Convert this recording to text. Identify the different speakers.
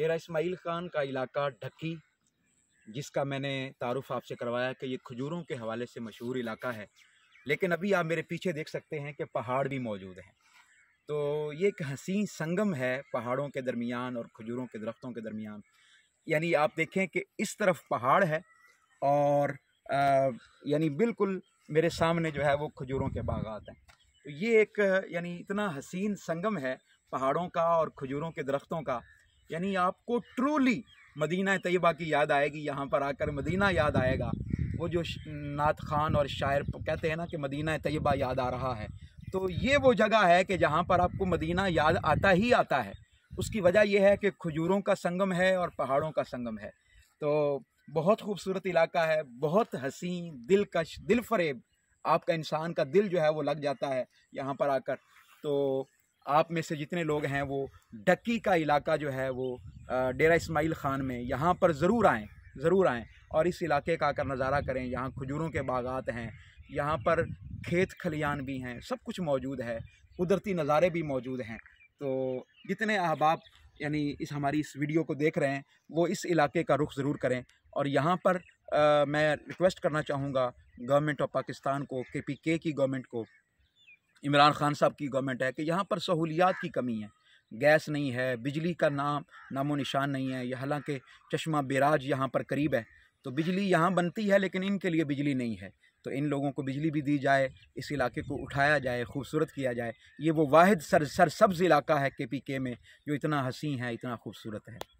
Speaker 1: डेरा इसमाइल ख़ान का इलाका ढक्की जिसका मैंने तारुफ आपसे करवाया कि ये खजूरों के हवाले से मशहूर इलाका है लेकिन अभी आप मेरे पीछे देख सकते हैं कि पहाड़ भी मौजूद हैं तो ये एक हसीन संगम है पहाड़ों के दरमियान और खजूरों के दरख्तों के दरमियान यानी आप देखें कि इस तरफ पहाड़ है और यानी बिल्कुल मेरे सामने जो है वो खजूरों के बागात हैं तो ये एक यानी इतना हसीन संगम है पहाड़ों का और खजूरों के दरख्तों का यानी आपको ट्रूली मदीना तयबा की याद आएगी यहाँ पर आकर मदीना याद आएगा वो जो नात खान और शायर कहते हैं ना कि मदीना तयबा याद आ रहा है तो ये वो जगह है कि जहाँ पर आपको मदीना याद आता ही आता है उसकी वजह यह है कि खजूरों का संगम है और पहाड़ों का संगम है तो बहुत खूबसूरत इलाका है बहुत हसी दिलकश दिल फरेब आपका इंसान का दिल जो है वो लग जाता है यहाँ पर आकर तो आप में से जितने लोग हैं वो डक्की का इलाका जो है वो डेरा इसमाइल ख़ान में यहाँ पर ज़रूर आएँ ज़रूर आएँ और इस इलाके का आकर नज़ारा करें यहाँ खजूरों के बागात हैं यहाँ पर खेत खलियान भी हैं सब कुछ मौजूद है कुदरती नज़ारे भी मौजूद हैं तो जितने अहबाब यानी इस हमारी इस वीडियो को देख रहे हैं वो इस इलाके का रुख ज़रूर करें और यहाँ पर आ, मैं रिक्वेस्ट करना चाहूँगा गवर्नमेंट ऑफ पाकिस्तान को के पी के की गवर्नमेंट को इमरान खान साहब की गवर्नमेंट है कि यहाँ पर सहूलियात की कमी है गैस नहीं है बिजली का नाम नामो निशान नहीं है हालांकि चश्मा बराज यहाँ पर करीब है तो बिजली यहाँ बनती है लेकिन इनके लिए बिजली नहीं है तो इन लोगों को बिजली भी दी जाए इस इलाके को उठाया जाए खूबसूरत किया जाए ये वो वाद सर सरसब्ज़ इलाका है के पी के में जो इतना हसी है इतना खूबसूरत है